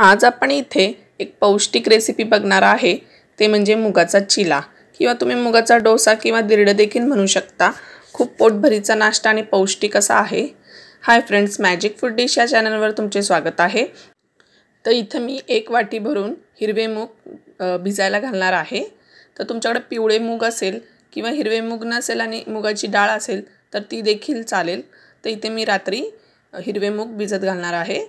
आज आपण इथे एक पौष्टिक रेसिपी बघणार आहे ते म्हणजे मुगाचा चिला किंवा तुम्ही मुगाचा डोसा किंवा दिरडं देखील म्हणू शकता खूप पोटभरीचा नाश्ता आणि पौष्टिक असा आहे hi friends magic food dish या चॅनलवर तुमचे स्वागत आहे तर इथं मी एक वाटी भरून हिरवे मूग भिजायला घालणार आहे तर तुमच्याकडे पिवळे मूग असेल किंवा हिरवे मूग नसेल आणि मुगाची डाळ असेल तर ती देखील चालेल तर इथे मी रात्री हिरवे मूग भिजत घालणार आहे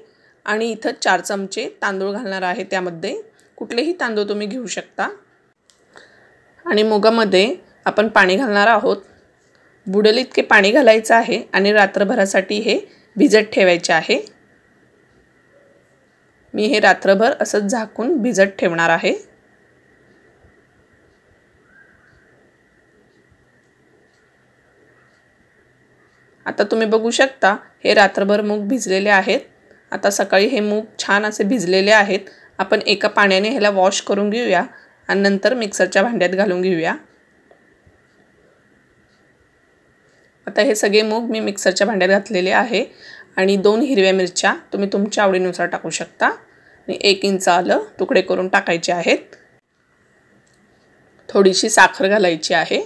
आणि इथं चार चमचे तांदूळ घालणार आहे त्यामध्ये कुठलेही तांदूळ तुम्ही घेऊ शकता आणि मुगामध्ये आपण पाणी घालणार आहोत बुडेल इतके पाणी घालायचं आहे आणि रात्रभरासाठी हे भिजत ठेवायचे आहे मी हे रात्रभर असंच झाकून भिजत ठेवणार आहे आता तुम्ही बघू शकता हे रात्रभर मूग भिजलेले आहेत आता सकाळी हे मूग छान असे भिजलेले आहेत आपण एका पाण्याने ह्याला वॉश करून घेऊया आणि नंतर मिक्सरच्या भांड्यात घालून घेऊया आता हे सगळे मूग मी मिक्सरच्या भांड्यात घातलेले आहे आणि दोन हिरव्या मिरच्या तुम्ही तुमच्या आवडीनुसार टाकू शकता आणि एक इंच आलं तुकडे करून टाकायचे आहेत थोडीशी साखर घालायची आहे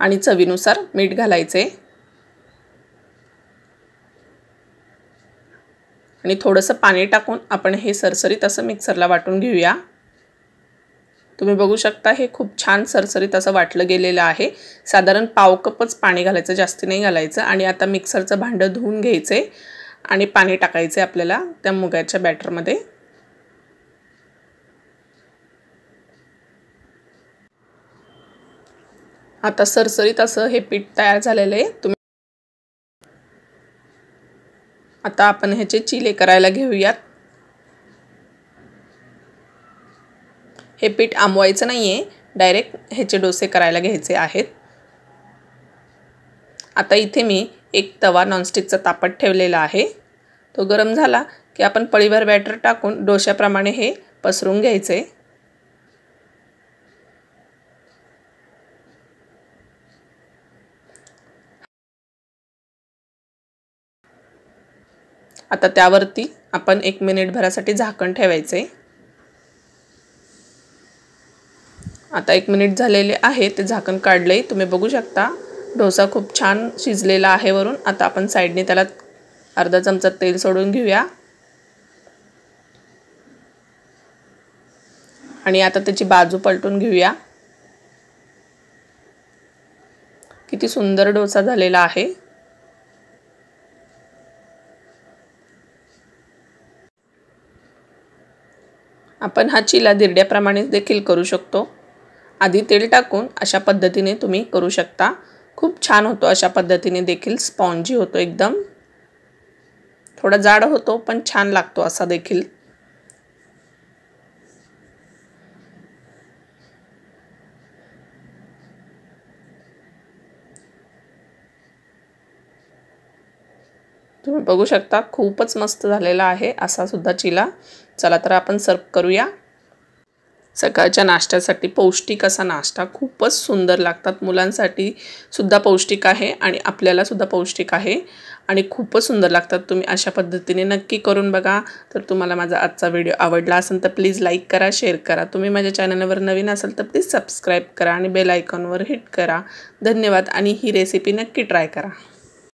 आणि चवीनुसार मीठ घालायचे आणि थोडंसं पाणी टाकून आपण हे सरसरीत असं मिक्सरला वाटून घेऊया तुम्ही बघू शकता हे खूप छान सरसरीत असं वाटलं गेलेलं आहे साधारण पाव कपच पाणी घालायचं जास्ती नाही घालायचं आणि आता मिक्सरचं भांडं धुवून घ्यायचं आणि पाणी टाकायचे आपल्याला त्या मुगाच्या बॅटरमध्ये आता सरसरीत असं हे पीठ तयार झालेलं आहे आता आपण ह्याचे चिले करायला घेऊयात हे पीठ आंबवायचं नाही आहे डायरेक्ट ह्याचे डोसे करायला घ्यायचे आहेत आता इथे मी एक तवा नॉनस्टिकचा तापट ठेवलेला आहे तो गरम झाला की आपण पळीभर बॅटर टाकून डोश्याप्रमाणे हे पसरून घ्यायचे आता त्यावरती आपण एक मिनिटभरासाठी झाकण ठेवायचं आहे आता एक मिनिट झालेले आहे ते झाकण काढले तुम्ही बघू शकता डोसा खूप छान शिजलेला आहे वरून आता आपण साईडने त्याला अर्धा चमचा तेल सोडून घेऊया आणि आता त्याची बाजू पलटून घेऊया किती सुंदर डोसा झालेला आहे आपण हा चिला दिरड्याप्रमाणेच देखील करू शकतो आधी तेल टाकून अशा पद्धतीने तुम्ही करू शकता खूप छान होतो अशा पद्धतीने देखील स्पॉन्जी होतो एकदम थोडा जाड होतो पण छान लागतो असा देखील तुम्ही बघू शकता खूपच मस्त झालेला आहे असा सुद्धा चिला चला तर आपण सर्व करूया सकाळच्या नाश्त्यासाठी पौष्टिक असा नाश्ता खूपच सुंदर लागतात मुलांसाठी सुद्धा पौष्टिक आहे आणि आपल्यालासुद्धा पौष्टिक आहे आणि खूपच सुंदर लागतात तुम्ही अशा पद्धतीने नक्की करून बघा तर तुम्हाला माझा आजचा व्हिडिओ आवडला असेल तर प्लीज लाईक करा शेअर करा तुम्ही माझ्या चॅनलवर नवीन असाल तर प्लीज सबस्क्राईब करा आणि बेल आयकॉनवर हिट करा धन्यवाद आणि ही रेसिपी नक्की ट्राय करा